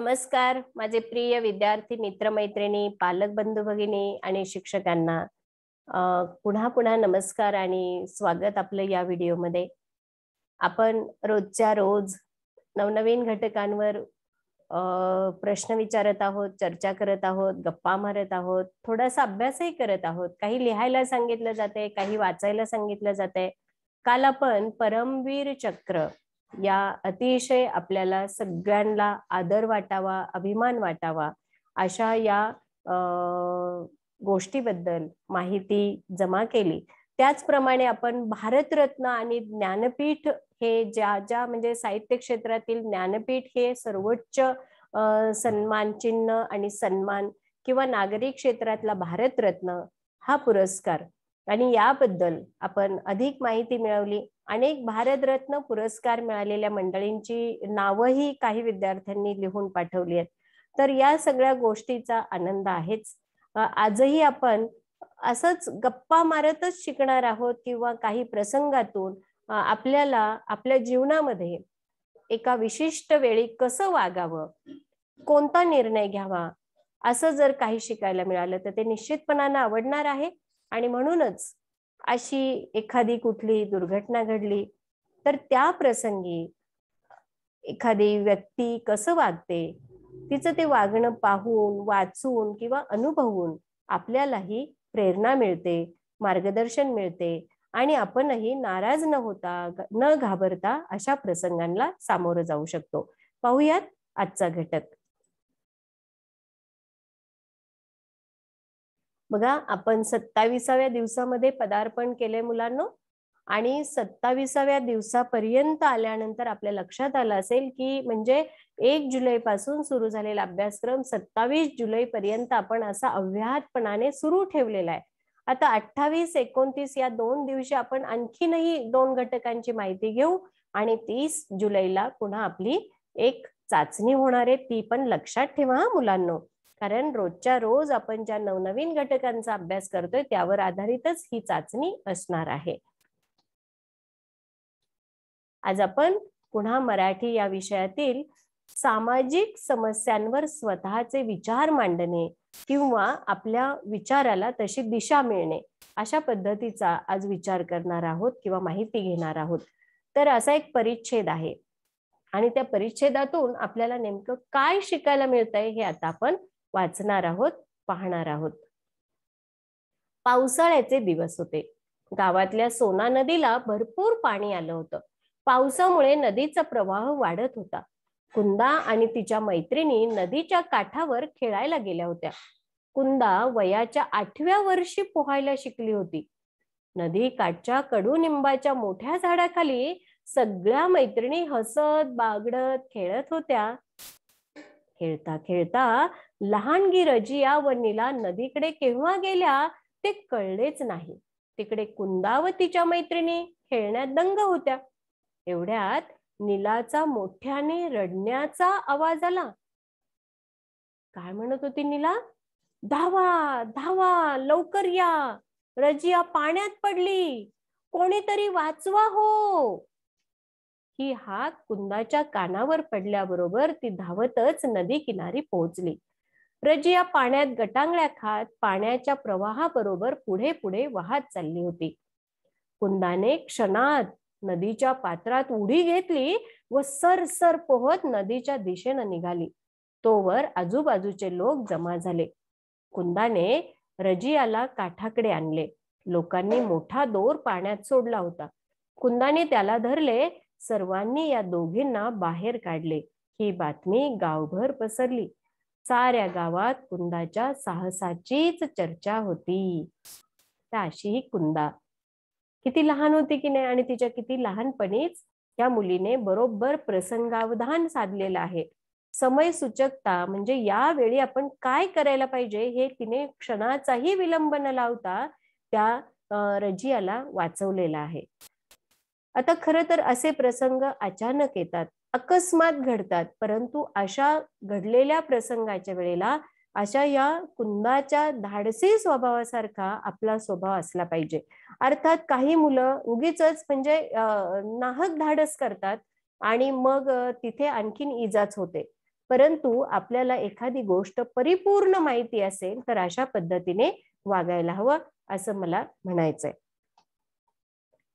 नमस्कार माझे प्रिय विद्यार्थी मित्रमैत्रिणी पालक बंधू भगिनी आणि शिक्षकांना पुन्हा पुन्हा नमस्कार आणि स्वागत आपलं या व्हिडिओमध्ये आपण रोजच्या रोज नवनवीन घटकांवर प्रश्न विचारत आहोत चर्चा करत आहोत गप्पा मारत आहोत थोडासा अभ्यासही करत आहोत काही लिहायला सांगितलं जाते काही वाचायला सांगितलं जाते काल आपण परमवीर चक्र या अतिशय आपल्याला सगळ्यांना आदर वाटावा अभिमान वाटावा अशा या गोष्टीबद्दल माहिती जमा केली त्याचप्रमाणे आपण भारतरत्न आणि ज्ञानपीठ हे ज्या ज्या म्हणजे साहित्य क्षेत्रातील ज्ञानपीठ हे सर्वोच्च सन्मान चिन्ह आणि सन्मान किंवा नागरिक क्षेत्रातला भारतरत्न हा पुरस्कार आणि याबद्दल आपण अधिक माहिती मिळवली अनेक भारतरत्न पुरस्कार मिळालेल्या मंडळींची नावंही काही विद्यार्थ्यांनी लिहून पाठवली आहेत तर या सगळ्या गोष्टीचा आनंद आहेच आजही आपण असंच गप्पा मारतच शिकणार आहोत किंवा काही प्रसंगातून आपल्याला आपल्या जीवनामध्ये एका विशिष्ट वेळी कसं वागावं कोणता निर्णय घ्यावा असं जर काही शिकायला मिळालं तर ते निश्चितपणानं आवडणार आहे आणि म्हणूनच अशी एखादी कुठली दुर्घटना घडली तर त्या प्रसंगी एखादी व्यक्ती कसं वागते तिचं ते वागणं पाहून वाचून किंवा अनुभवून आपल्यालाही प्रेरणा मिळते मार्गदर्शन मिळते आणि आपणही नाराज न होता न घाबरता अशा प्रसंगांना सामोरं जाऊ शकतो पाहूयात आजचा घटक बघा आपण सत्ताविसाव्या दिवसामध्ये पदार्पण केले मुलांना आणि सत्ताविसाव्या दिवसापर्यंत आल्यानंतर आपल्या लक्षात आलं असेल की म्हणजे एक पासून सुरू झालेला अभ्यासक्रम सत्तावीस पर्यंत आपण असा अव्याहतपणाने सुरू ठेवलेला आहे आता अठ्ठावीस एकोणतीस या दोन दिवशी आपण आणखीनही दोन घटकांची माहिती घेऊ आणि तीस जुलैला पुन्हा आपली एक चाचणी होणार आहे ती पण लक्षात ठेवा हा मुलांना कारण रोजच्या रोज आपण ज्या नवनवीन घटकांचा अभ्यास करतोय त्यावर आधारितच ही चाचणी असणार आहे आज आपण पुन्हा मराठी या विषयातील सामाजिक समस्यांवर स्वतःचे विचार मांडणे किंवा आपल्या विचाराला तशी दिशा मिळणे अशा पद्धतीचा आज विचार करणार आहोत किंवा माहिती घेणार आहोत तर असा एक परिच्छेद आहे आणि त्या परिच्छेदातून आपल्याला नेमकं काय शिकायला मिळतंय हे आता आपण वाचणार आहोत पाहणार आहोत पावसाळ्याचे दिवस होते गावातल्या सोना नदीला भरपूर पाणी आलं होतं पावसामुळे नदीचा प्रवाह वाढत होता कुंदा आणि तिच्या मैत्रिणी नदीच्या काठावर खेळायला गेल्या होत्या कुंदा वयाच्या आठव्या वर्षी पोहायला शिकली होती नदी काठच्या कडुनिंबाच्या मोठ्या झाडाखाली सगळ्या मैत्रिणी हसत बागडत खेळत होत्या खेळता खेळता लहानगी रजिया व नीला नदीकडे केव्हा गेल्या ते कळलेच नाही तिकडे कुंदा व तिच्या मैत्रिणी खेळण्यात दंग होत्या एवढ्यात नीलाचा मोठ्याने रडण्याचा आवाज आला काय म्हणत होती निला धावा धावा लवकर या रजिया पाण्यात पडली कोणीतरी वाचवा हो ही हात कुंदाच्या कानावर पडल्याबरोबर ती धावतच नदी किनारी पोहोचली रजिया पाण्यात गटांगळ्या खात पाण्याच्या प्रवाहाबरोबर पुढे पुढे वाहत चालली होती कुंदाने क्षणात नदीच्या पात्रात उडी घेतली व सरसर पोहत नदीच्या दिशेनं निघाली तोवर आजूबाजूचे लोक जमा झाले कुंदाने रजियाला काठाकडे आणले लोकांनी मोठा दोर पाण्यात सोडला होता कुंदाने त्याला धरले सर्वांनी या दोघींना बाहेर काढले ही बातमी गावभर पसरली साऱ्या गावात कुंदाच्या साहसाचीच चर्चा होती तर अशी ही कुंदा किती लहान होती की नाही आणि तिच्या किती लहानपणीच या मुलीने बरोबर प्रसंगावधान साधलेलं आहे समय सूचकता म्हणजे यावेळी आपण काय करायला पाहिजे हे तिने क्षणाचाही विलंब न लावता त्या रजियाला वाचवलेला आहे आता खर तर असे प्रसंग अचानक येतात अकस्मात घडतात परंतु अशा घडलेल्या प्रसंगाच्या वेळेला अशा या कुंदाच्या धाडसी स्वभावासारखा आपला स्वभाव असला पाहिजे अर्थात काही मुलं उगीच म्हणजे नाहक धाडस करतात आणि मग तिथे आणखीन इजाच होते परंतु आपल्याला एखादी गोष्ट परिपूर्ण माहिती असेल तर अशा पद्धतीने वागायला हवं असं मला म्हणायचंय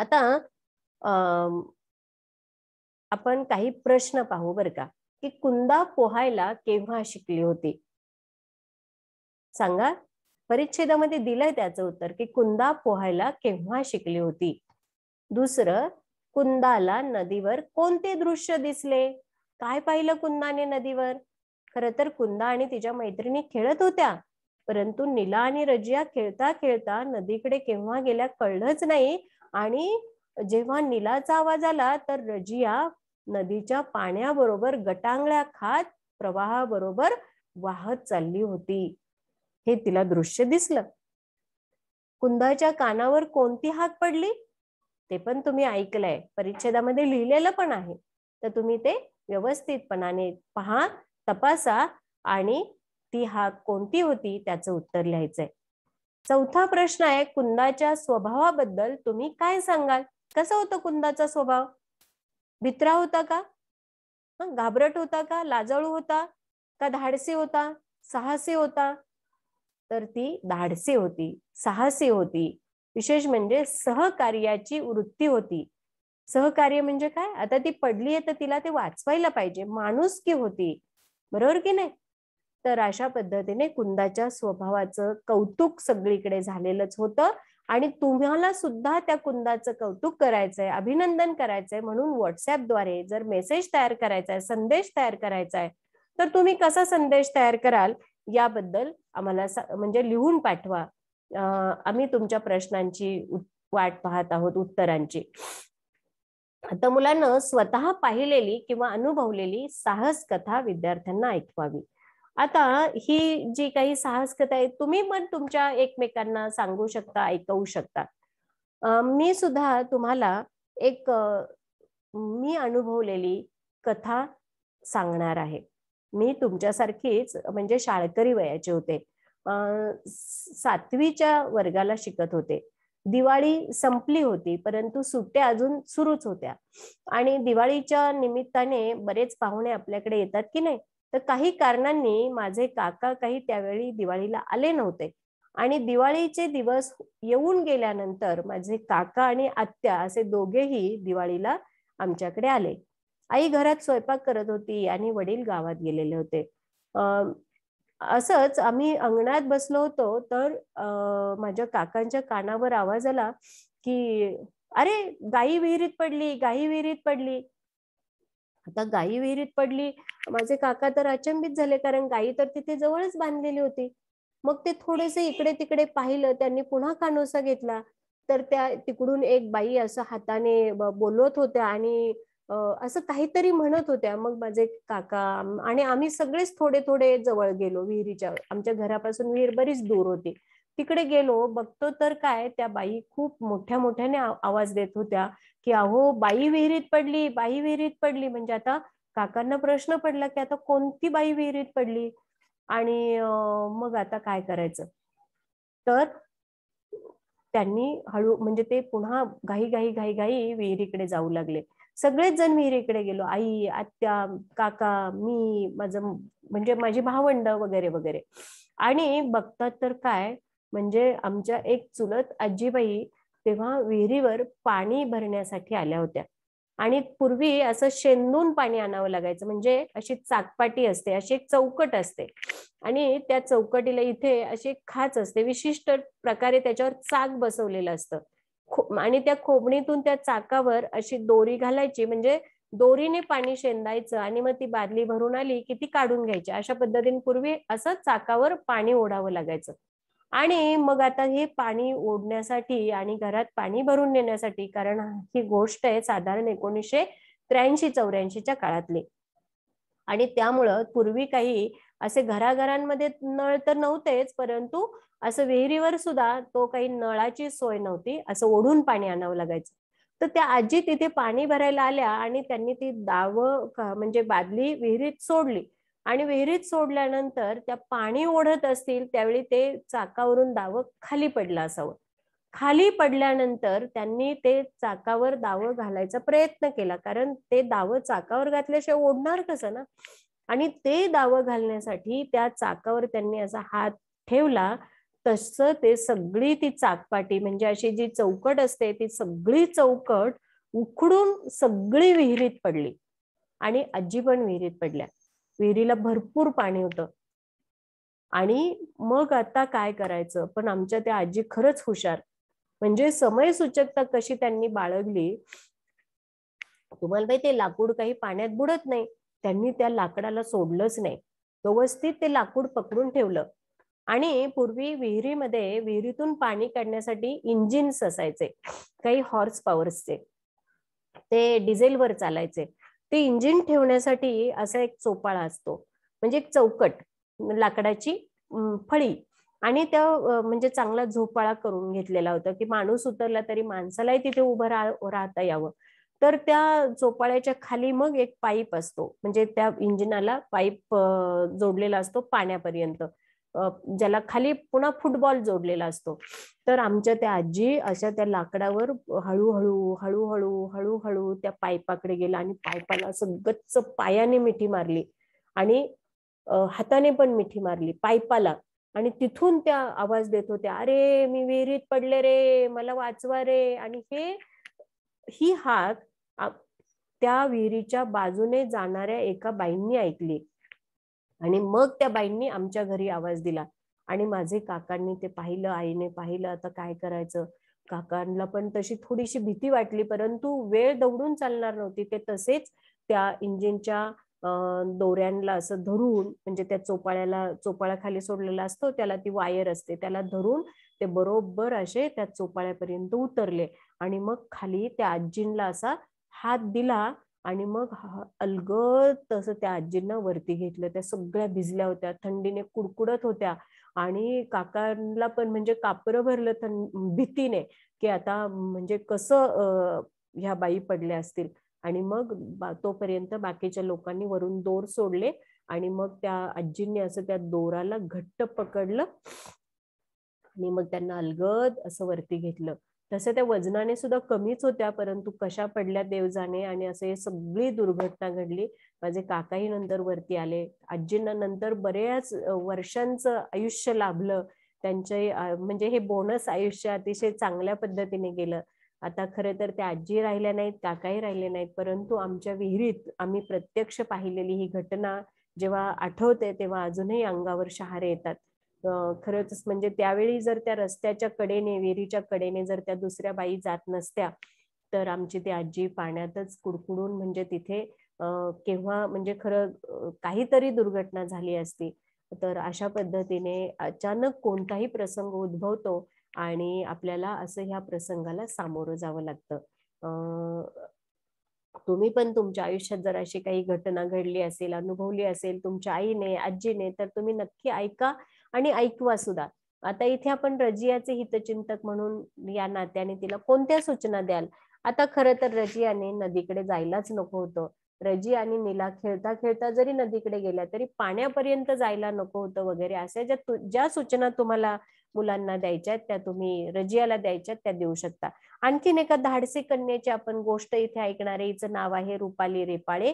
आता आपण काही प्रश्न पाहू बरं का की कुंदा पोहायला केव्हा शिकली होती सांगा परिच्छेदामध्ये दिलंय त्याचं उत्तर की कुंदा पोहायला केव्हा शिकली होती दुसरं कुंदाला नदीवर कोणते दृश्य दिसले काय पाहिलं कुंदाने नदीवर खर तर कुंदा आणि तिच्या मैत्रिणी खेळत होत्या परंतु निला आणि रजिया खेळता खेळता नदीकडे केव्हा गेल्या कळलंच नाही आणि जेव्हा निलाचा आवाज आला तर रजिया नदीच्या पाण्याबरोबर गटांगळ्या खात प्रवाहाबरोबर वाहत चालली होती हे तिला दृश्य दिसलं कुंदाच्या कानावर कोणती हात पडली ते पण तुम्ही ऐकलंय परिच्छेदामध्ये लिहिलेलं पण आहे तर तुम्ही ते व्यवस्थितपणाने पहा तपासा आणि ती हाक कोणती होती त्याचं उत्तर लिहायचंय चौथा प्रश्न आहे कुंदाच्या स्वभावाबद्दल तुम्ही काय सांगाल कसा होता कुंदाचा स्वभाव भित्रा होता का घाबरट होता का लाजळू होता का धाडसे होता साहसे होता तर ती धाडसे होती साहसी होती विशेष म्हणजे सहकार्याची वृत्ती होती सहकार्य म्हणजे काय आता ती पडली आहे तर तिला ते वाचवायला पाहिजे माणूस की होती बरोबर की नाही तर अशा पद्धतीने कुंदाच्या स्वभावाचं कौतुक सगळीकडे झालेलंच होतं आणि तुम्हाला सुद्धा त्या कुंदाचं कौतुक करायचंय अभिनंदन करायचंय म्हणून व्हॉट्सअपद्वारे जर मेसेज तयार करायचा आहे संदेश तयार करायचा आहे तर तुम्ही कसा संदेश तयार कराल याबद्दल आम्हाला म्हणजे लिहून पाठवा आम्ही तुमच्या प्रश्नांची वाट पाहत आहोत उत्तरांची आता मुलांना स्वतः पाहिलेली किंवा अनुभवलेली साहस कथा विद्यार्थ्यांना ऐकवावी आता ही जी काही साहस कथा आहे तुम्ही पण तुमच्या एकमेकांना सांगू शकता ऐकवू शकता मी सुद्धा तुम्हाला एक मी अनुभवलेली कथा सांगणार आहे मी तुमच्यासारखीच म्हणजे शाळकरी वयाचे होते सातवीच्या वर्गाला शिकत होते दिवाळी संपली होती परंतु सुट्ट्या अजून सुरूच होत्या आणि दिवाळीच्या निमित्ताने बरेच पाहुणे आपल्याकडे येतात की नाही तर काही कारणांनी माझे काका काही त्यावेळी दिवाळीला आले नव्हते आणि दिवाळीचे दिवस येऊन गेल्यानंतर माझे काका आणि आत्या असे दोघेही दिवाळीला आमच्याकडे आले आई घरात स्वयंपाक करत होती आणि वडील गावात गेलेले होते असंच आम्ही अंगणात बसलो होतो तर माझ्या काकांच्या कानावर आवाज आला की अरे गाई विहिरीत पडली गाई विहिरीत पडली आता गायी विहिरीत पडली माझे काका तर अचंबित झाले कारण गायी तर तिथे जवळच बांधलेली होती मग ते थोडेसे इकडे तिकडे पाहिलं त्यांनी पुन्हा कानोसा घेतला तर त्या तिकडून एक बाई असं हाताने बोलवत होत्या आणि असं काहीतरी म्हणत होत्या मग माझे काका आणि आम्ही सगळेच थोडे थोडे जवळ गेलो विहिरीच्या आमच्या घरापासून विहीर बरीच दूर होती तिकडे गेलो बघतो तर काय त्या बाई खूप मोठ्या मोठ्याने आवाज देत होत्या की अहो बाई विहिरीत पडली बाई विहिरीत पडली म्हणजे आता काकांना प्रश्न पडला की आता कोणती बाई विहिरीत पडली आणि मग आता काय करायचं तर त्यांनी हळू म्हणजे ते पुन्हा घाई घाई घाई घाई विहिरीकडे जाऊ लागले सगळेच जण विहिरीकडे गेलो आई आत्या काका मी माझं म्हणजे माझी भावंड वगैरे वगैरे आणि बघतात तर काय म्हणजे आमच्या एक चुलत आजीबाई तेव्हा विहिरीवर पाणी भरण्यासाठी आल्या होत्या आणि पूर्वी असं शेंदून पाणी आणावं लागायचं म्हणजे अशी चाकपाटी असते अशी एक चौकट असते आणि त्या चौकटीला इथे अशी एक खाच असते विशिष्ट प्रकारे त्याच्यावर चाक बसवलेलं असतं खो आणि त्या खोबणीतून त्या चाकावर अशी दोरी घालायची म्हणजे दोरीने पाणी शेंदायचं आणि मग ती बादली भरून आली की ती काढून घ्यायची अशा पद्धतीने पूर्वी असं चाकावर पाणी ओढावं लागायचं आणि मग आता हे पाणी ओढण्यासाठी आणि घरात पाणी भरून नेण्यासाठी कारण ही गोष्ट आहे साधारण एकोणीसशे त्र्याऐंशी चौऱ्याऐंशीच्या काळातली आणि त्यामुळं पूर्वी काही असे घराघरांमध्ये नळ तर नव्हतेच परंतु असं विहिरीवर सुद्धा तो काही नळाची सोय नव्हती असं ओढून पाणी आणावं लागायचं तर त्या आजी तिथे पाणी भरायला आल्या आणि त्यांनी ती दाव म्हणजे बादली विहिरीत सोडली आणि विहिरीत सोडल्यानंतर त्या पाणी ओढत असतील त्यावेळी ते चाकावरून दावं खाली पडलं असावं खाली पडल्यानंतर त्यांनी ते चाकावर दावं घालायचा प्रयत्न केला कारण ते दावं चाकावर घातल्याशिवाय ओढणार कसं ना आणि ते दावं घालण्यासाठी त्या चाकावर त्यांनी असा हात ठेवला तसं ते सगळी ती चाकपाटी म्हणजे अशी जी चौकट असते ती सगळी चौकट उखडून सगळी विहिरीत पडली आणि आजी पण विहिरीत पडल्या विहिरीला भरपूर पाणी होतं आणि मग आता काय करायचं पण आमच्या त्या आजी खरंच हुशार म्हणजे समयसूचकता कशी त्यांनी बाळगली तुम्हाला माहिती लाकूड काही पाण्यात बुडत नाही त्यांनी त्या लाकडाला सोडलंच नाही व्यवस्थित ते लाकूड पकडून ठेवलं आणि पूर्वी विहिरीमध्ये विहिरीतून पाणी काढण्यासाठी इंजिन्स असायचे काही हॉर्स पॉवर्सचे ते डिझेलवर चालायचे ते इंजिन ठेवण्यासाठी असा एक चोपाळा असतो म्हणजे एक चौकट लाकडाची फळी आणि त्या म्हणजे चांगला झोपाळा करून घेतलेला होता की माणूस उतरला तरी माणसालाही तिथे उभं राहता यावं तर त्या चोपाळ्याच्या खाली मग एक पाईप असतो म्हणजे त्या इंजिनाला पाईप जोडलेला असतो पाण्यापर्यंत ज्याला खाली पुन्हा फुटबॉल जोडलेला असतो तर आमच्या त्या आजी अशा त्या लाकडावर हळूहळू हळूहळू हळूहळू त्या पायपाकडे गेला आणि पायपाला असं गच्च पायाने मिठी मारली आणि हाताने पण मिठी मारली पायपाला आणि तिथून त्या आवाज देत होत्या अरे मी विहिरीत पडले रे मला वाचवा रे आणि हे ही हात त्या विहिरीच्या बाजूने जाणाऱ्या एका बाईंनी ऐकली आणि मग त्या बाईंनी आमच्या घरी आवाज दिला आणि माझे काकांनी ते पाहिलं आईने पाहिलं आता काय करायचं काकांना पण तशी थोडीशी भीती वाटली परंतु वेळ दौडून चालणार नव्हती ते तसेच त्या इंजिनच्या दोऱ्यांना असं धरून म्हणजे त्या चोपाळ्याला चोपाळ्याखाली खाली सोडलेला असतो त्याला ती वायर असते त्याला धरून ते बरोबर असे त्या चोपाळ्यापर्यंत उतरले आणि मग खाली त्या आजींना असा हात दिला आणि मग अलगद तसं त्या आजींना वरती घेतलं त्या सगळ्या भिजल्या होत्या थंडीने कुडकुडत होत्या आणि काकांना पण म्हणजे कापरं भरलं थं भीतीने की आता म्हणजे कसं ह्या बाई पडल्या असतील आणि मग तोपर्यंत बाकीच्या लोकांनी वरून दोर सोडले आणि मग त्या आजींनी असं त्या दोराला घट्ट पकडलं आणि मग त्यांना अलगद असं वरती घेतलं तसे त्या वजनाने सुद्धा कमीच होत्या परंतु कशा पडल्या देवजाने आणि असे सगळी दुर्घटना घडली माझे काकाही नंतर वरती आले आजींना नंतर बऱ्याच वर्षांचं आयुष्य लाभलं त्यांचे म्हणजे हे बोनस आयुष्य अतिशय चांगल्या पद्धतीने गेलं आता खरं तर त्या आजी राहिल्या नाहीत काकाही राहिले नाहीत परंतु आमच्या विहिरीत आम्ही प्रत्यक्ष पाहिलेली ही घटना जेव्हा आठवते तेव्हा अजूनही अंगावर शहारे येतात खरंच म्हणजे त्यावेळी जर त्या रस्त्याच्या कडेने विहिरीच्या कडेने जर त्या दुसऱ्या बाई जात नसत्या तर आमची ती आजी पाण्यातच कुडकुडून म्हणजे तिथे केव्हा म्हणजे खरं काहीतरी दुर्घटना झाली असती तर अशा पद्धतीने अचानक कोणताही प्रसंग उद्भवतो आणि आपल्याला असं ह्या प्रसंगाला सामोरं जावं लागतं तुम्ही पण तुमच्या आयुष्यात जर अशी काही घटना घडली असेल अनुभवली असेल तुमच्या आईने आजीने तर तुम्ही नक्की ऐका आणि ऐकवा सुद्धा आता इथे आपण रजियाचे हितचिंतक म्हणून या नात्याने तिला कोणत्या सूचना द्याल आता खरं तर रजियाने नदीकडे जायलाच नको होतं रजी आणि नीला खेळता खेळता जरी नदीकडे गेल्या तरी पाण्यापर्यंत जायला नको होतं वगैरे अशा ज्या ज्या सूचना तुम्हाला मुलांना द्यायच्यात त्या तुम्ही रजियाला द्यायच्यात त्या देऊ शकता आणखीन एका धाडसी कन्याची आपण गोष्ट इथे ऐकणार आहे हिचं नाव आहे रुपाली रेपाळे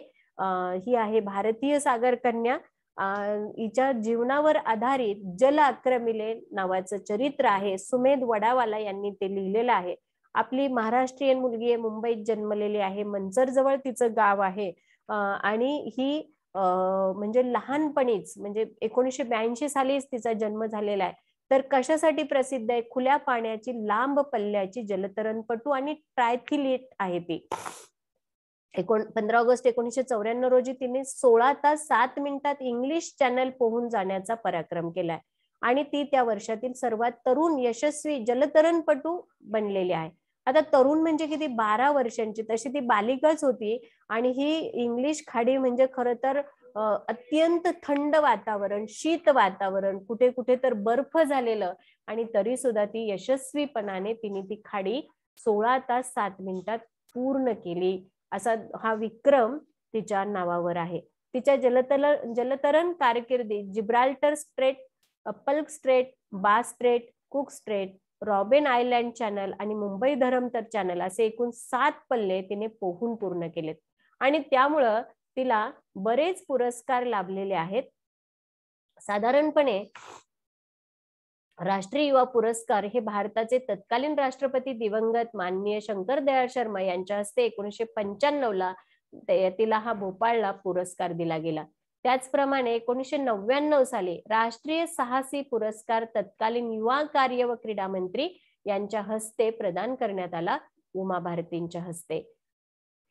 ही आहे भारतीय सागर कन्या हिच्या जीवनावर आधारित जल आक्रमिले नावाचं चरित्र आहे सुमेध वडावाला यांनी ते लिहिलेलं आहे आपली महाराष्ट्रीयन मुलगी आहे मुंबईत जन्मलेली आहे मंचर जवळ तिचं गाव आहे आणि ही म्हणजे लहानपणीच म्हणजे एकोणीशे ब्याऐंशी सालीच तिचा जन्म झालेला आहे तर कशासाठी प्रसिद्ध आहे खुल्या पाण्याची लांब पल्ल्याची जलतरणपटू आणि ट्रायथिलीट आहे ती एकोण पंधरा ऑगस्ट एकोणीसशे चौऱ्याण्णव रोजी तिने सोळा तास सात मिनिटात इंग्लिश चॅनल पोहून जाण्याचा पराक्रम केलाय आणि ती त्या वर्षातील सर्वात तरुण यशस्वी जलतरणपटू बनलेली आहे आता तरुण म्हणजे किती बारा वर्षांची तशी ती बालिकाच होती आणि ही इंग्लिश खाडी म्हणजे खर तर अत्यंत थंड वातावरण शीत वातावरण कुठे कुठे तर बर्फ झालेलं आणि तरी सुद्धा ती यशस्वीपणाने तिने ती खाडी सोळा तास सात मिनिटात पूर्ण केली असा हा विक्रम तिच्या नावावर आहे तिच्या जलतल जलतरण कारकिर्दीत जिब्राल्टर स्ट्रेट अप्पल Strait Bass Strait Cook Strait Robben Island Channel आणि मुंबई धरमतर चॅनल असे एकूण सात पल्ले तिने पोहून पूर्ण केलेत आणि त्यामुळं तिला बरेच पुरस्कार लाभलेले आहेत साधारणपणे राष्ट्रीय युवा पुरस्कार हे भारताचे तत्कालीन राष्ट्रपती दिवंगत माननीय शंकर दयाळ शर्मा यांच्या हस्ते एकोणीशे पंच्याण्णव ला तिला हा भोपाळला पुरस्कार दिला गेला त्याचप्रमाणे एकोणीशे नव्याण्णव साली राष्ट्रीय साहसी पुरस्कार तत्कालीन युवा कार्य व क्रीडा मंत्री यांच्या हस्ते प्रदान करण्यात आला उमा भारतींच्या हस्ते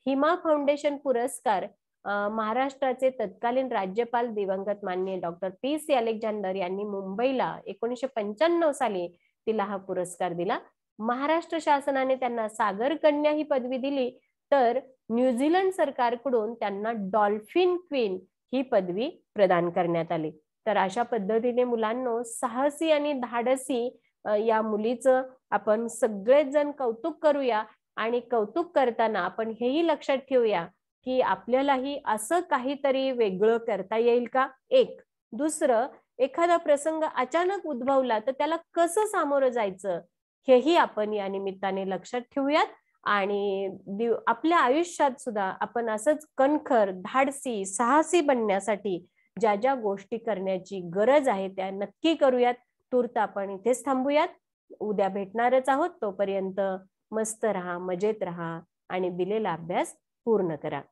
हिमा फाउंडेशन पुरस्कार महाराष्ट्राचे तत्कालीन राज्यपाल दिवंगत मान्य डॉक्टर पी सी अलेक्झांडर यांनी मुंबईला एकोणीशे पंच्याण्णव साली तिला हा पुरस्कार दिला महाराष्ट्र शासनाने त्यांना सागर कन्या ही पदवी दिली तर न्यूझीलंड सरकारकडून त्यांना डॉल्फिन क्वीन ही पदवी प्रदान करण्यात आली तर अशा पद्धतीने मुलांना साहसी आणि धाडसी या मुलीचं आपण सगळेच जण कौतुक करूया आणि कौतुक करताना आपण हेही लक्षात ठेवूया की आपल्यालाही असं काहीतरी वेगळं करता येईल का एक दुसरं एखादा प्रसंग अचानक उद्भवला तर त्याला कसं सामोरं जायचं हेही आपण या निमित्ताने लक्षात ठेवूयात आणि आपल्या आयुष्यात सुद्धा आपण असंच कणखर धाडसी साहसी बनण्यासाठी ज्या ज्या गोष्टी करण्याची गरज आहे त्या नक्की करूयात तूर्त आपण इथेच थांबूयात उद्या भेटणारच आहोत तोपर्यंत मस्त रहा मजेत रहा आणि दिलेला अभ्यास पूर्ण करा